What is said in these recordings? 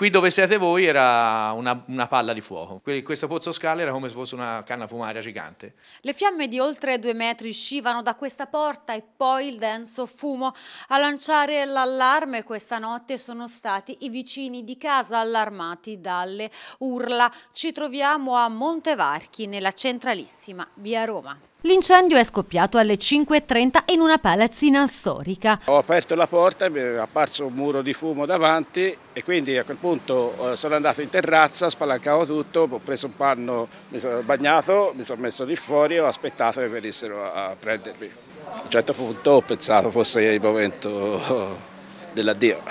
Qui dove siete voi era una, una palla di fuoco, questo pozzo scala era come se fosse una canna fumaria gigante. Le fiamme di oltre due metri uscivano da questa porta e poi il denso fumo. A lanciare l'allarme questa notte sono stati i vicini di casa allarmati dalle urla. Ci troviamo a Montevarchi, nella centralissima via Roma. L'incendio è scoppiato alle 5.30 in una palazzina storica. Ho aperto la porta, mi è apparso un muro di fumo davanti e quindi a quel punto eh, sono andato in terrazza, spalancavo tutto, ho preso un panno, mi sono bagnato, mi sono messo lì fuori e ho aspettato che venissero a prendermi. A un certo punto ho pensato fosse il momento dell'addio.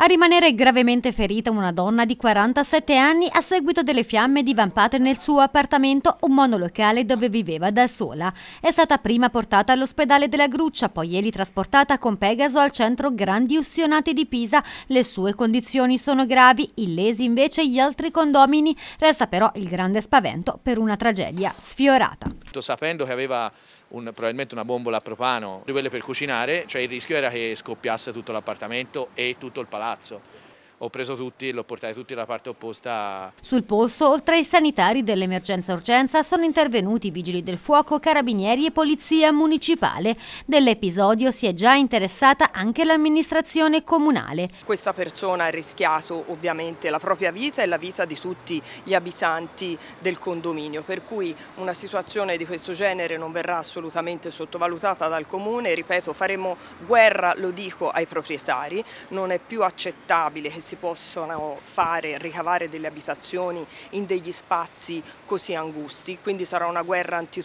A rimanere gravemente ferita una donna di 47 anni a seguito delle fiamme divampate nel suo appartamento, un monolocale dove viveva da sola. È stata prima portata all'ospedale della Gruccia, poi ieri trasportata con Pegaso al centro Grandi Ussionati di Pisa. Le sue condizioni sono gravi, illesi invece gli altri condomini. Resta però il grande spavento per una tragedia sfiorata fatto sapendo che aveva un, probabilmente una bombola a propano, quelle per cucinare, cioè il rischio era che scoppiasse tutto l'appartamento e tutto il palazzo ho preso tutti e l'ho portati tutti alla parte opposta. Sul posto, oltre ai sanitari dell'emergenza urgenza, sono intervenuti vigili del fuoco, carabinieri e polizia municipale. Dell'episodio si è già interessata anche l'amministrazione comunale. Questa persona ha rischiato ovviamente la propria vita e la vita di tutti gli abitanti del condominio, per cui una situazione di questo genere non verrà assolutamente sottovalutata dal comune, ripeto faremo guerra, lo dico, ai proprietari, non è più accettabile che si possono fare, ricavare delle abitazioni in degli spazi così angusti, quindi sarà una guerra anti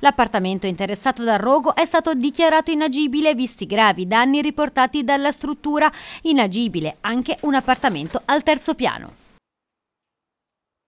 L'appartamento interessato dal rogo è stato dichiarato inagibile visti i gravi danni riportati dalla struttura, inagibile anche un appartamento al terzo piano.